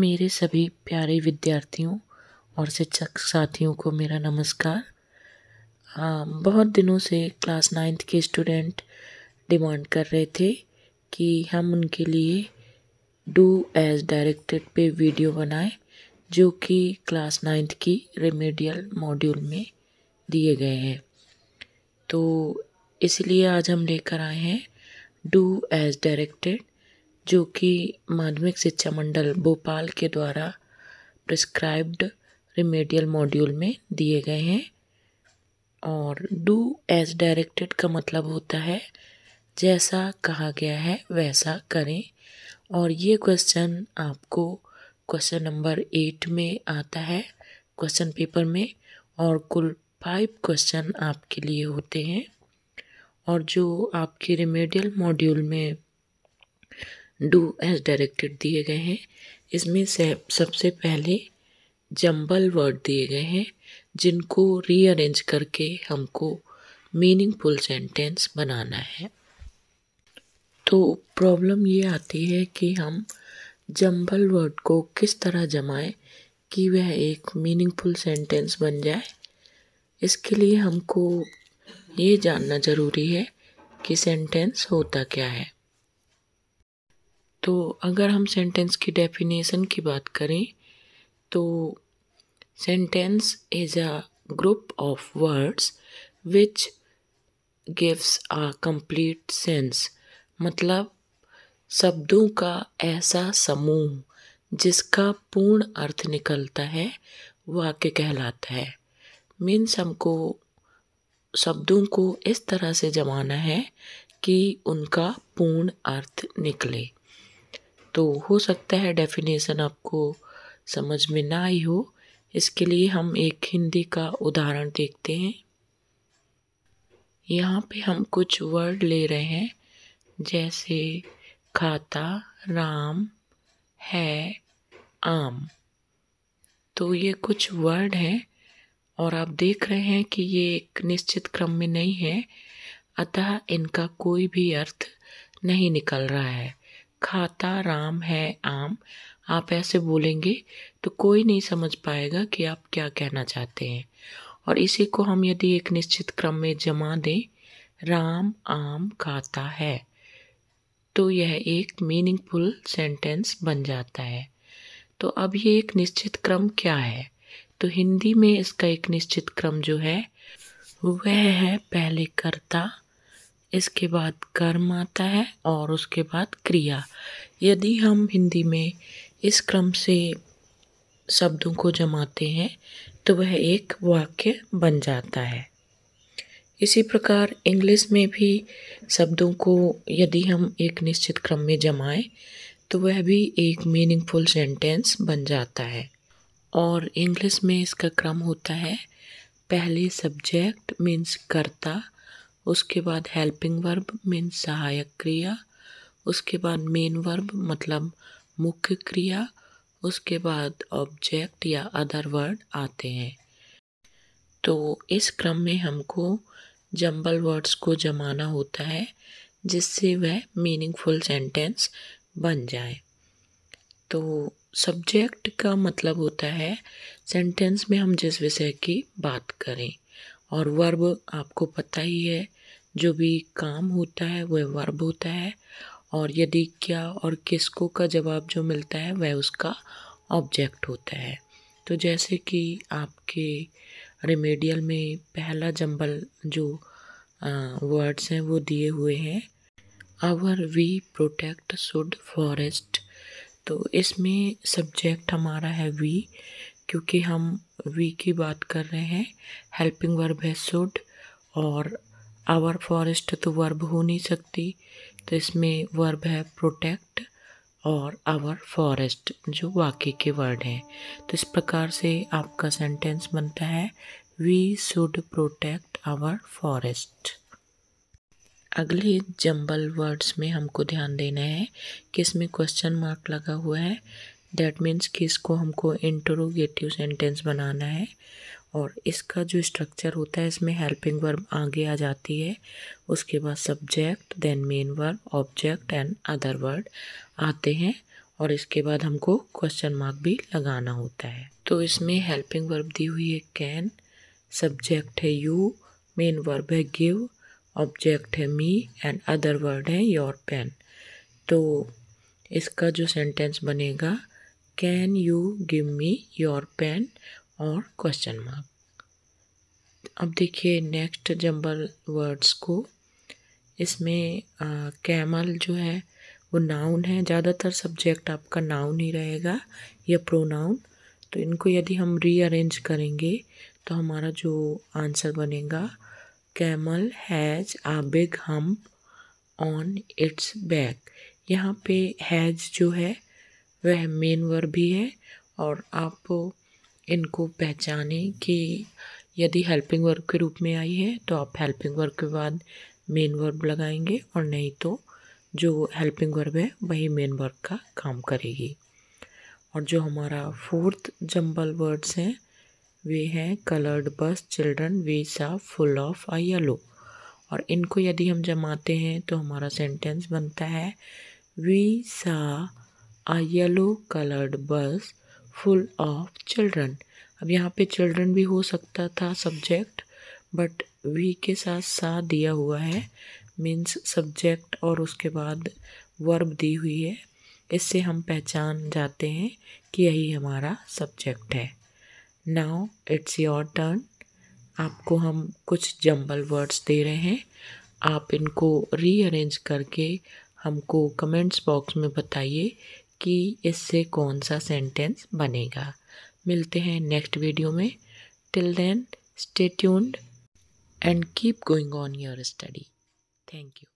मेरे सभी प्यारे विद्यार्थियों और शिक्षक साथियों को मेरा नमस्कार आ, बहुत दिनों से क्लास नाइन्थ के स्टूडेंट डिमांड कर रहे थे कि हम उनके लिए डू एज डायरेक्टेड पे वीडियो बनाएं जो कि क्लास नाइन्थ की रेमेडियल मॉड्यूल में दिए गए हैं तो इसलिए आज हम लेकर आए हैं डू एज डायरेक्टेड जो कि माध्यमिक शिक्षा मंडल भोपाल के द्वारा प्रिस्क्राइब्ड रिमेडियल मॉड्यूल में दिए गए हैं और डू एज डायरेक्टेड का मतलब होता है जैसा कहा गया है वैसा करें और ये क्वेश्चन आपको क्वेश्चन नंबर एट में आता है क्वेश्चन पेपर में और कुल फाइव क्वेश्चन आपके लिए होते हैं और जो आपके रिमेडियल मॉड्यूल में डू एज डायरेक्टेड दिए गए हैं इसमें से सबसे पहले जंबल वर्ड दिए गए हैं जिनको रीअरेंज करके हमको मीनिंगफुल सेंटेंस बनाना है तो प्रॉब्लम ये आती है कि हम जंबल वर्ड को किस तरह जमाएं कि वह एक मीनिंगफुल सेंटेंस बन जाए इसके लिए हमको ये जानना ज़रूरी है कि सेंटेंस होता क्या है तो अगर हम सेंटेंस की डेफिनेशन की बात करें तो sentence is a group of words which gives a complete sense मतलब शब्दों का ऐसा समूह जिसका पूर्ण अर्थ निकलता है वाक्य कहलाता है मीन्स हमको शब्दों को इस तरह से जमाना है कि उनका पूर्ण अर्थ निकले तो हो सकता है डेफिनेशन आपको समझ में ना आई हो इसके लिए हम एक हिंदी का उदाहरण देखते हैं यहाँ पे हम कुछ वर्ड ले रहे हैं जैसे खाता राम है आम तो ये कुछ वर्ड हैं और आप देख रहे हैं कि ये एक निश्चित क्रम में नहीं है अतः इनका कोई भी अर्थ नहीं निकल रहा है खाता राम है आम आप ऐसे बोलेंगे तो कोई नहीं समझ पाएगा कि आप क्या कहना चाहते हैं और इसी को हम यदि एक निश्चित क्रम में जमा दें राम आम खाता है तो यह एक मीनिंगफुल सेंटेंस बन जाता है तो अब ये एक निश्चित क्रम क्या है तो हिंदी में इसका एक निश्चित क्रम जो है वह है पहले कर्ता इसके बाद कर्म आता है और उसके बाद क्रिया यदि हम हिंदी में इस क्रम से शब्दों को जमाते हैं तो वह एक वाक्य बन जाता है इसी प्रकार इंग्लिश में भी शब्दों को यदि हम एक निश्चित क्रम में जमाएं तो वह भी एक मीनिंगफुल सेंटेंस बन जाता है और इंग्लिश में इसका क्रम होता है पहले सब्जेक्ट मीन्स कर्ता उसके बाद हेल्पिंग वर्ब मीन सहायक क्रिया उसके बाद मेन वर्ब मतलब मुख्य क्रिया उसके बाद ऑब्जेक्ट या अदर वर्ड आते हैं तो इस क्रम में हमको जंबल वर्ड्स को जमाना होता है जिससे वह मीनिंगफुल सेंटेंस बन जाए तो सब्जेक्ट का मतलब होता है सेंटेंस में हम जिस विषय की बात करें और वर्ब आपको पता ही है जो भी काम होता है वह वर्ब होता है और यदि क्या और किसको का जवाब जो मिलता है वह उसका ऑब्जेक्ट होता है तो जैसे कि आपके रेमेडियल में पहला जंबल जो वर्ड्स हैं वो दिए हुए हैं our we protect should forest तो इसमें सब्जेक्ट हमारा है वी क्योंकि हम वी की बात कर रहे हैं हेल्पिंग वर्ब है सुड और आवर फॉरेस्ट तो वर्ब हो नहीं सकती तो इसमें वर्ब है प्रोटेक्ट और आवर फॉरेस्ट जो वाकई के वर्ड हैं तो इस प्रकार से आपका सेंटेंस बनता है we should protect our forest अगले जंबल वर्ड्स में हमको ध्यान देना है कि इसमें क्वेश्चन मार्क लगा हुआ है दैट मीन्स कि इसको हमको इंटरोगेटिव सेंटेंस बनाना है और इसका जो स्ट्रक्चर होता है इसमें हेल्पिंग वर्ब आगे आ जाती है उसके बाद subject then main verb object and other word आते हैं और इसके बाद हमको क्वेश्चन मार्क भी लगाना होता है तो इसमें हेल्पिंग वर्ब दी हुई है कैन सब्जेक्ट है यू मेन वर्ब है गिव ऑब्जेक्ट है मी एंड अदर वर्ड है योर पेन तो इसका जो सेंटेंस बनेगा can you give me your pen और क्वेश्चन मार्क अब देखिए नेक्स्ट जंबल वर्ड्स को इसमें कैमल जो है वो नाउन है ज़्यादातर सब्जेक्ट आपका नाउन ही रहेगा या प्रोनाउन तो इनको यदि हम रीअरेंज करेंगे तो हमारा जो आंसर बनेगा camel has a big hump on its back यहाँ पे हैज़ जो है वह मेन वर्ब भी है और आप इनको पहचाने कि यदि हेल्पिंग वर्ब के रूप में आई है तो आप हेल्पिंग वर्ब के बाद मेन वर्ब लगाएंगे और नहीं तो जो हेल्पिंग वर्ब है वही मेन वर्ब का काम करेगी और जो हमारा फोर्थ जंबल वर्ड्स हैं वे हैं coloured bus children we saw full of a yellow और इनको यदि हम जमाते हैं तो हमारा सेंटेंस बनता है we saw a yellow colored bus full of children अब यहाँ पे children भी हो सकता था subject but we के साथ सा दिया हुआ है means subject और उसके बाद verb दी हुई है इससे हम पहचान जाते हैं कि यही हमारा सब्जेक्ट है नाउ इट्स योर टर्न आपको हम कुछ जंबल वर्ड्स दे रहे हैं आप इनको रीअरेंज करके हमको कमेंट्स बॉक्स में बताइए कि इससे कौन सा सेंटेंस बनेगा मिलते हैं नेक्स्ट वीडियो में till then stay tuned and keep going on your study thank you